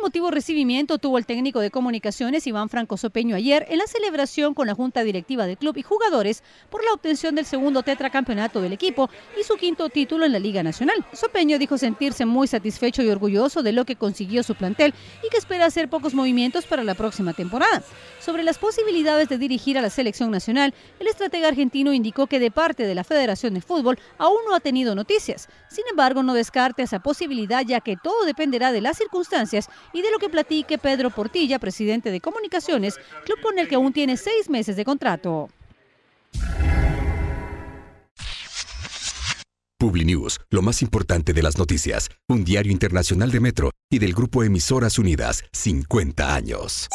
emotivo recibimiento tuvo el técnico de comunicaciones Iván Franco Sopeño ayer en la celebración con la junta directiva del club y jugadores por la obtención del segundo tetracampeonato del equipo y su quinto título en la Liga Nacional. Sopeño dijo sentirse muy satisfecho y orgulloso de lo que consiguió su plantel y que espera hacer pocos movimientos para la próxima temporada. Sobre las posibilidades de dirigir a la selección nacional, el estratega argentino indicó que de parte de la Federación de Fútbol aún no ha tenido noticias. Sin embargo, no descarte esa posibilidad ya que todo dependerá de las circunstancias y de lo que platique Pedro Portilla, presidente de Comunicaciones, club con el que aún tiene seis meses de contrato. PubliNews, lo más importante de las noticias, un diario internacional de Metro y del grupo Emisoras Unidas, 50 años.